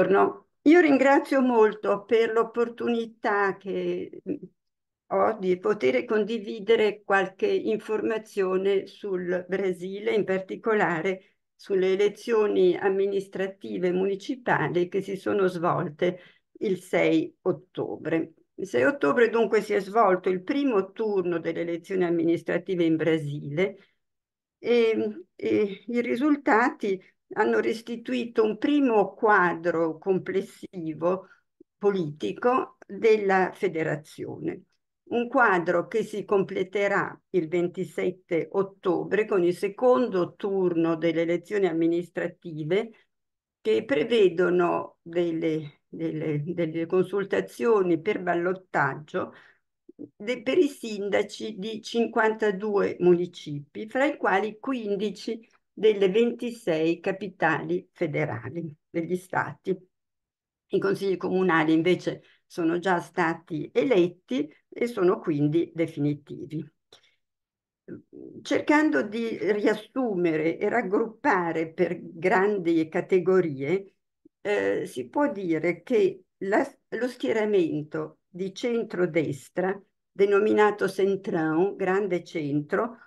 Buongiorno, io ringrazio molto per l'opportunità che ho di poter condividere qualche informazione sul Brasile, in particolare sulle elezioni amministrative municipali che si sono svolte il 6 ottobre. Il 6 ottobre dunque si è svolto il primo turno delle elezioni amministrative in Brasile e, e i risultati hanno restituito un primo quadro complessivo politico della federazione. Un quadro che si completerà il 27 ottobre con il secondo turno delle elezioni amministrative che prevedono delle, delle, delle consultazioni per ballottaggio de, per i sindaci di 52 municipi, fra i quali 15 delle 26 capitali federali degli stati. I consigli comunali invece sono già stati eletti e sono quindi definitivi. Cercando di riassumere e raggruppare per grandi categorie, eh, si può dire che la, lo schieramento di centrodestra, denominato Centrão, grande centro,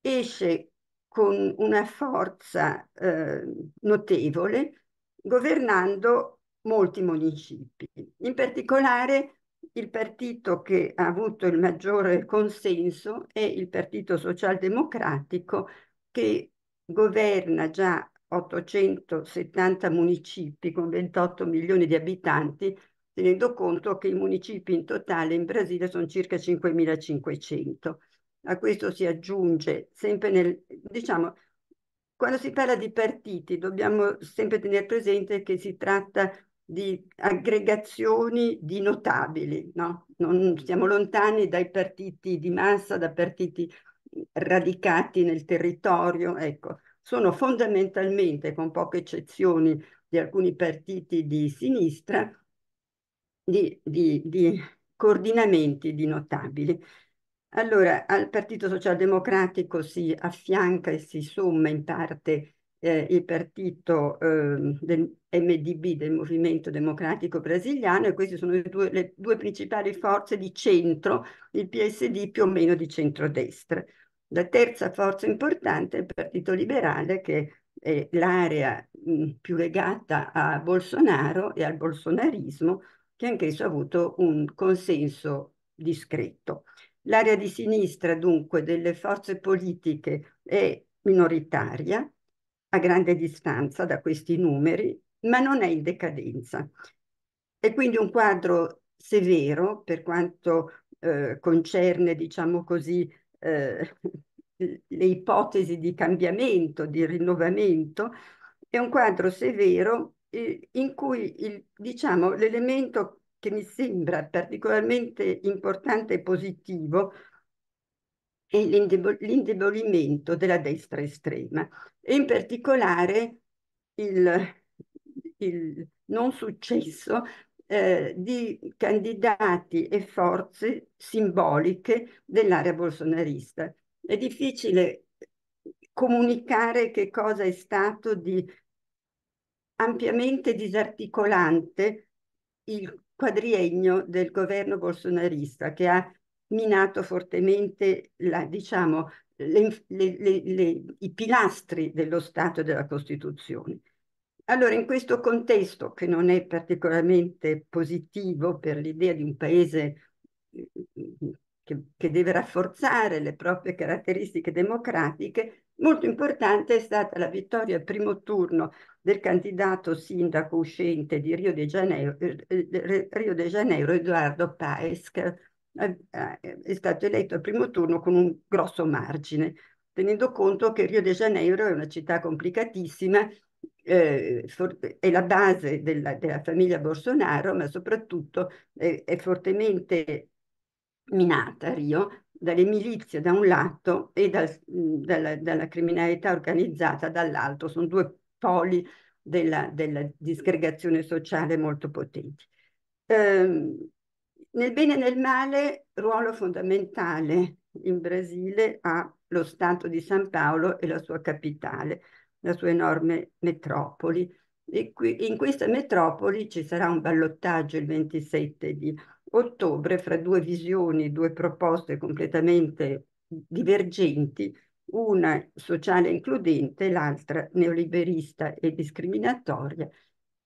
esce con una forza eh, notevole, governando molti municipi. In particolare il partito che ha avuto il maggiore consenso è il Partito Socialdemocratico che governa già 870 municipi con 28 milioni di abitanti, tenendo conto che i municipi in totale in Brasile sono circa 5.500 a questo si aggiunge sempre nel, diciamo, quando si parla di partiti dobbiamo sempre tenere presente che si tratta di aggregazioni di notabili, no? non siamo lontani dai partiti di massa, da partiti radicati nel territorio, ecco, sono fondamentalmente, con poche eccezioni di alcuni partiti di sinistra, di, di, di coordinamenti di notabili. Allora, al Partito Socialdemocratico si affianca e si somma in parte eh, il partito eh, del MDB, del Movimento Democratico Brasiliano, e queste sono le due, le due principali forze di centro, il PSD più o meno di centrodestra. La terza forza importante è il Partito Liberale, che è l'area mm, più legata a Bolsonaro e al bolsonarismo, che anch'esso ha avuto un consenso discreto. L'area di sinistra, dunque, delle forze politiche è minoritaria, a grande distanza da questi numeri, ma non è in decadenza. È quindi un quadro severo per quanto eh, concerne, diciamo così, eh, le ipotesi di cambiamento, di rinnovamento, è un quadro severo eh, in cui il, diciamo, l'elemento che mi sembra particolarmente importante e positivo è l'indebolimento della destra estrema e in particolare il, il non successo eh, di candidati e forze simboliche dell'area bolsonarista. È difficile comunicare che cosa è stato di ampiamente disarticolante il quadriennio del governo bolsonarista che ha minato fortemente la, diciamo, le, le, le, i pilastri dello Stato e della Costituzione. Allora, in questo contesto, che non è particolarmente positivo per l'idea di un paese che, che deve rafforzare le proprie caratteristiche democratiche, molto importante è stata la vittoria al primo turno del candidato sindaco uscente di Rio de Janeiro, eh, eh, Rio de Janeiro Eduardo Paes, che eh, è stato eletto al primo turno con un grosso margine, tenendo conto che Rio de Janeiro è una città complicatissima, è la base della, della, famiglia Bolsonaro, ma soprattutto è, è fortemente minata Rio dalle milizie da un lato e dal, mm, dalla, dalla, criminalità organizzata dall'altro, sono due poli della, della disgregazione sociale molto potenti. Eh, nel bene e nel male, ruolo fondamentale in Brasile ha lo Stato di San Paolo e la sua capitale, la sua enorme metropoli. E qui, in questa metropoli ci sarà un ballottaggio il 27 di ottobre, fra due visioni, due proposte completamente divergenti, una sociale includente e l'altra neoliberista e discriminatoria.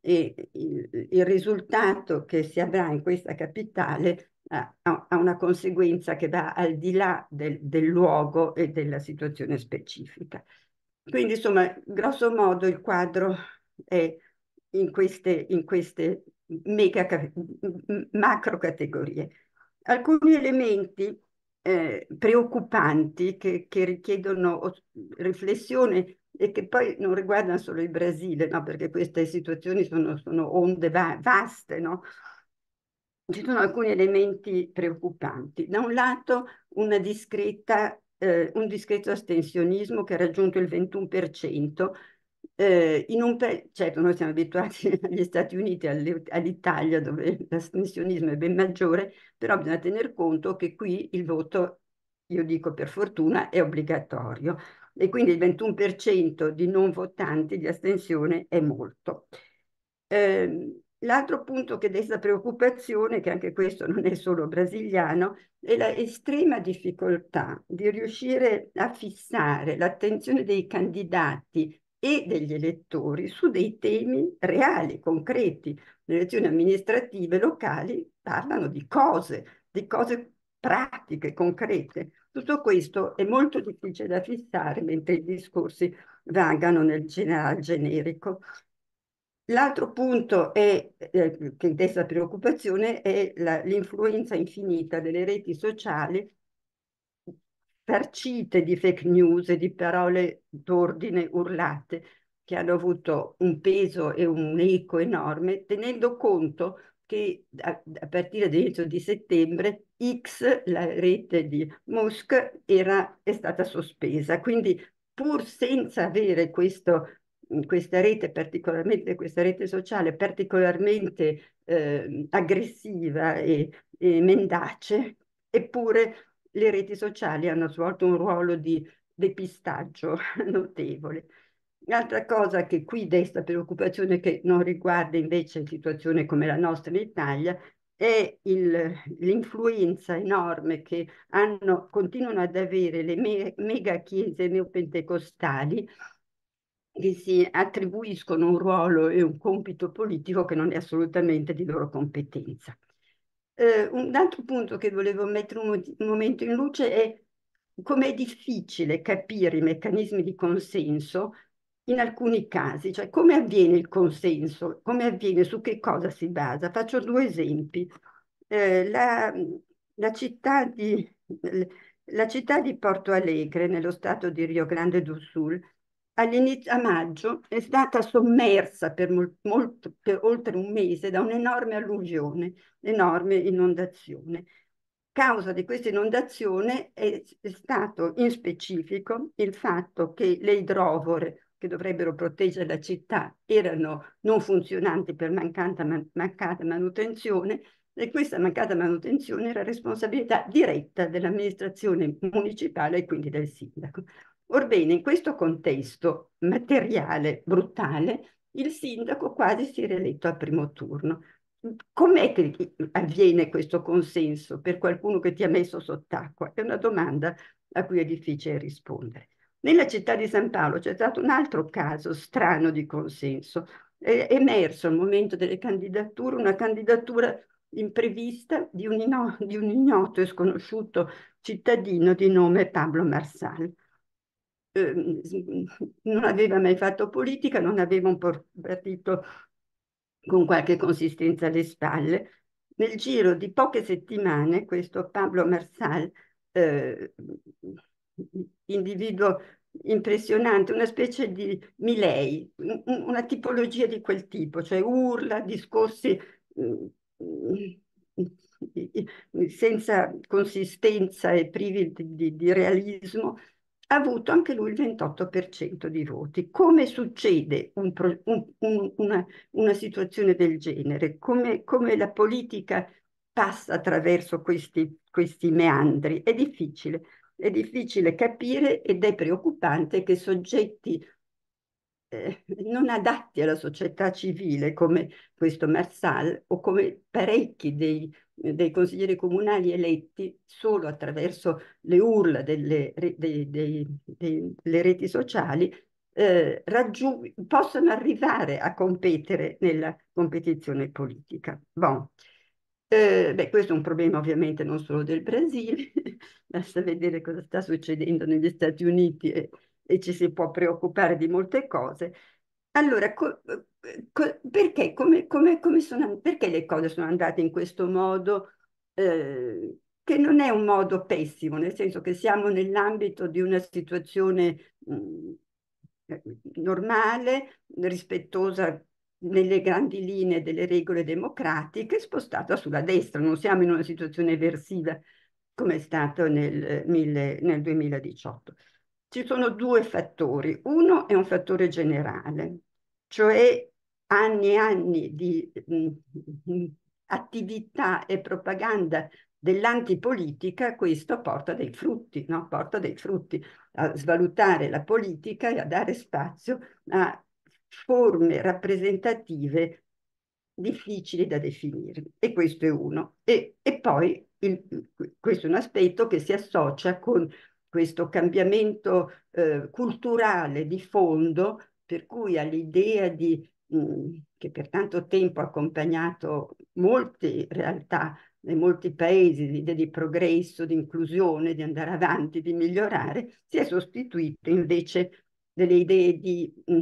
E il, il, risultato che si avrà in questa capitale ha, ha una conseguenza che va al di là del, del luogo e della situazione specifica. Quindi, insomma, grosso modo il quadro è in queste, in queste mega, macro categorie. Alcuni elementi eh, preoccupanti che, che, richiedono riflessione e che poi non riguardano solo il Brasile, no? perché queste situazioni sono, sono onde va vaste, no? ci sono alcuni elementi preoccupanti. Da un lato discreta, eh, un discreto astensionismo che ha raggiunto il 21%, eh, in un certo noi siamo abituati agli Stati Uniti, all'Italia dove l'astensionismo è ben maggiore, però bisogna tener conto che qui il voto, io dico per fortuna, è obbligatorio e quindi il 21% di non votanti di astensione è molto. Eh, L'altro punto che desta preoccupazione, che anche questo non è solo brasiliano, è la estrema difficoltà di riuscire a fissare l'attenzione dei candidati e degli elettori su dei temi reali, concreti. Le elezioni amministrative locali parlano di cose, di cose pratiche, concrete. Tutto questo è molto difficile da fissare mentre i discorsi vagano nel generico. L'altro punto è, eh, che desta preoccupazione è l'influenza infinita delle reti sociali farcite di fake news e di parole d'ordine urlate che hanno avuto un peso e un eco enorme, tenendo conto che a, a partire dall'inizio di settembre X, la rete di Musk, era, è stata sospesa. Quindi pur senza avere questo, questa rete particolarmente, questa rete sociale particolarmente eh, aggressiva e, e mendace, eppure le reti sociali hanno svolto un ruolo di depistaggio notevole. Un'altra cosa che qui desta preoccupazione che non riguarda invece situazioni come la nostra in Italia è l'influenza enorme che hanno, continuano ad avere le me, mega chiese neopentecostali che si attribuiscono un ruolo e un compito politico che non è assolutamente di loro competenza eh, un altro punto che volevo mettere un, un momento in luce è come è difficile capire i meccanismi di consenso in alcuni casi, cioè come avviene il consenso, come avviene, su che cosa si basa. Faccio due esempi. Eh, la, la, città di, la città di Porto Alegre, nello stato di Rio Grande do Sul, all'inizio a maggio è stata sommersa per, molt, molto, per oltre un mese da un'enorme alluvione, un'enorme inondazione. Causa di questa inondazione è, è stato in specifico il fatto che le idrovore che dovrebbero proteggere la città erano non funzionanti per mancata, man, mancata manutenzione e questa mancata manutenzione era responsabilità diretta dell'amministrazione municipale e quindi del sindaco. Orbene, in questo contesto materiale brutale, il sindaco quasi si era eletto al primo turno. Com'è che avviene questo consenso per qualcuno che ti ha messo sott'acqua? È una domanda a cui è difficile rispondere. Nella città di San Paolo c'è stato un altro caso strano di consenso. È emerso al momento delle candidature una candidatura imprevista di un, di un ignoto e sconosciuto cittadino di nome Pablo Marsal. Ehm, non aveva mai fatto politica, non aveva un partito con qualche consistenza alle spalle. Nel giro di poche settimane questo Pablo Marsal, eh, individuo impressionante, una specie di Milei, una tipologia di quel tipo, cioè urla, discorsi mm, mm, senza consistenza e privi di, di, di realismo, ha avuto anche lui il 28% di voti. Come succede un un, un, una, una, situazione del genere? Come, come, la politica passa attraverso questi, questi meandri? È difficile, è difficile capire ed è preoccupante che soggetti eh, non adatti alla società civile come questo Marsal o come parecchi dei, dei consiglieri comunali eletti solo attraverso le urla delle, dei, dei, delle reti sociali eh, possono arrivare a competere nella competizione politica. Bon. Eh, beh, questo è un problema ovviamente non solo del Brasile, basta vedere cosa sta succedendo negli Stati Uniti e, e ci si può preoccupare di molte cose. Allora, co co perché, come, come, come sono, perché, le cose sono andate in questo modo? Eh, che non è un modo pessimo, nel senso che siamo nell'ambito di una situazione mh, mm, normale, rispettosa nelle grandi linee delle regole democratiche, spostata sulla destra, non siamo in una situazione eversiva come è stato nel, nel 2018 ci sono due fattori. Uno è un fattore generale, cioè anni e anni di mh, mm, attività e propaganda dell'antipolitica, questo porta dei frutti, no? porta dei frutti a svalutare la politica e a dare spazio a forme rappresentative difficili da definire. E questo è uno. E, e poi il, questo è un aspetto che si associa con questo cambiamento eh, culturale di fondo per cui all'idea di, mh, che per tanto tempo ha accompagnato molte realtà in molti paesi l'idea di progresso, di inclusione, di andare avanti, di migliorare, si è sostituito invece delle idee di mh,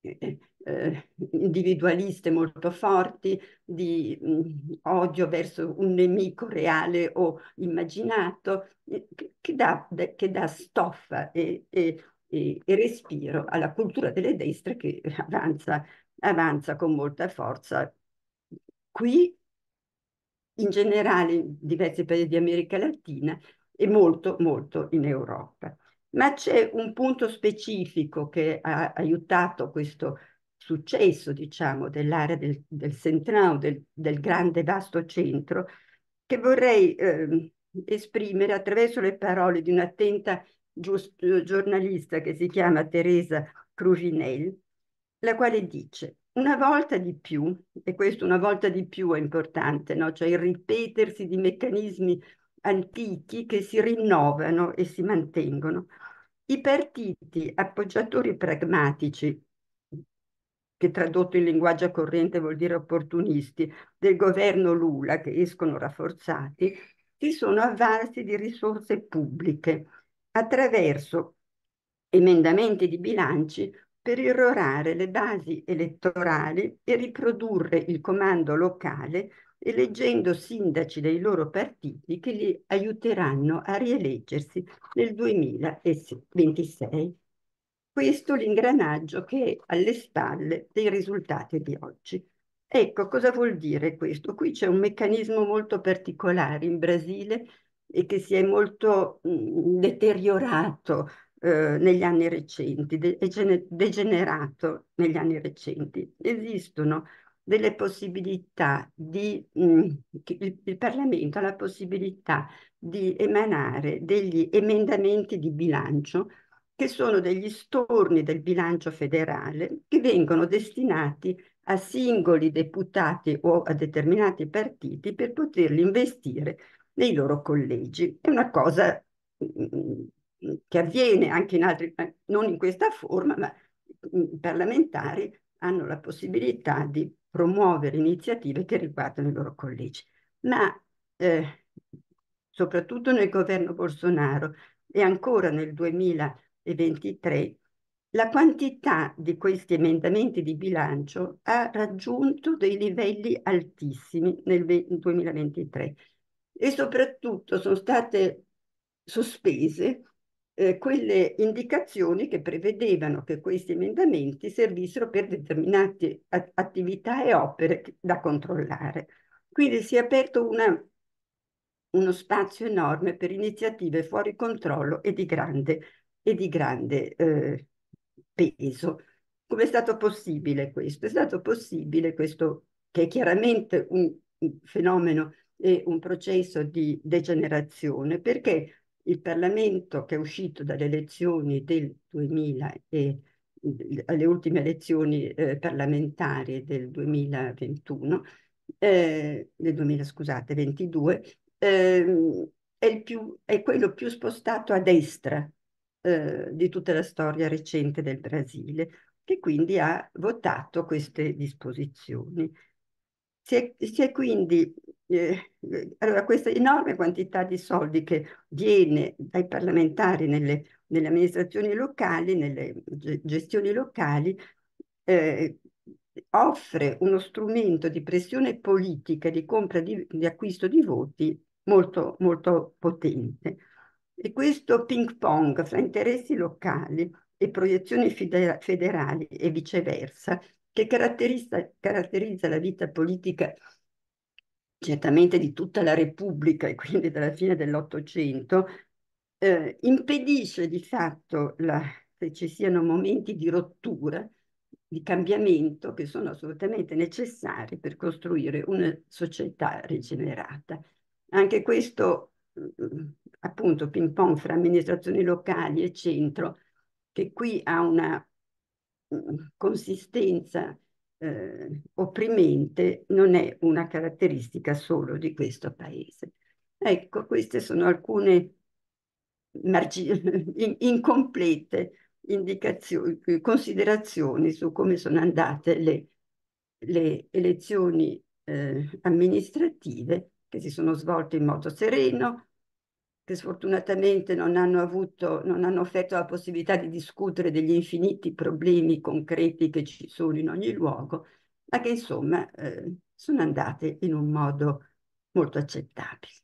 eh, eh, eh, individualiste molto forti, di mh, mm, odio verso un nemico reale o immaginato, eh, che, dà, che, dà, stoffa e, e, e, e, respiro alla cultura delle destre che avanza, avanza con molta forza qui, in generale in diversi paesi di America Latina e molto, molto in Europa. Ma c'è un punto specifico che ha aiutato questo successo, diciamo, dell'area del, del Centrão, del, del, grande vasto centro, che vorrei eh, esprimere attraverso le parole di un'attenta giornalista che si chiama Teresa Cruvinel, la quale dice una volta di più, e questo una volta di più è importante, no? cioè il ripetersi di meccanismi antichi che si rinnovano e si mantengono, i partiti appoggiatori pragmatici che tradotto in linguaggio corrente vuol dire opportunisti, del governo Lula, che escono rafforzati, si sono avvalsi di risorse pubbliche attraverso emendamenti di bilanci per irrorare le basi elettorali e riprodurre il comando locale eleggendo sindaci dei loro partiti che li aiuteranno a rieleggersi nel 2026 questo l'ingranaggio che è alle spalle dei risultati di oggi. Ecco, cosa vuol dire questo? Qui c'è un meccanismo molto particolare in Brasile e che si è molto mh, mm, deteriorato eh, negli anni recenti, de degenerato negli anni recenti. Esistono delle possibilità di, mh, mm, il, il Parlamento ha la possibilità di emanare degli emendamenti di bilancio che sono degli storni del bilancio federale che vengono destinati a singoli deputati o a determinati partiti per poterli investire nei loro collegi. È una cosa mm, mm, che avviene anche in altri, eh, non in questa forma, ma mm, i parlamentari hanno la possibilità di promuovere iniziative che riguardano i loro collegi. Ma eh, soprattutto nel governo Bolsonaro e ancora nel 2000 e 23, la quantità di questi emendamenti di bilancio ha raggiunto dei livelli altissimi nel 2023 e soprattutto sono state sospese eh, quelle indicazioni che prevedevano che questi emendamenti servissero per determinate attività e opere da controllare. Quindi si è aperto una, uno spazio enorme per iniziative fuori controllo e di grande e di grande eh, peso. Come è stato possibile questo? È stato possibile questo che è chiaramente un, un fenomeno e un processo di degenerazione perché il Parlamento che è uscito dalle elezioni del 2000 e alle ultime elezioni eh, parlamentari del 2021, eh, del 2000 scusate, 22, eh, è, più, è quello più spostato a destra eh, di tutta la storia recente del Brasile, che quindi ha votato queste disposizioni. Si è, si è quindi, eh, allora questa enorme quantità di soldi che viene dai parlamentari nelle, nelle amministrazioni locali, nelle gestioni locali, eh, offre uno strumento di pressione politica, di compra di, di acquisto di voti molto, molto potente. E questo ping pong fra interessi locali e proiezioni federali e viceversa, che caratterizza, caratterizza la vita politica certamente di tutta la Repubblica e quindi dalla fine dell'Ottocento, eh, impedisce di fatto la, che ci siano momenti di rottura, di cambiamento che sono assolutamente necessari per costruire una società rigenerata. Anche questo appunto ping pong fra amministrazioni locali e centro, che qui ha una mm, consistenza eh, opprimente, non è una caratteristica solo di questo paese. Ecco, queste sono alcune in incomplete considerazioni su come sono andate le, le elezioni eh, amministrative che si sono svolte in modo sereno, che sfortunatamente non hanno, avuto, non hanno offerto la possibilità di discutere degli infiniti problemi concreti che ci sono in ogni luogo, ma che insomma eh, sono andate in un modo molto accettabile.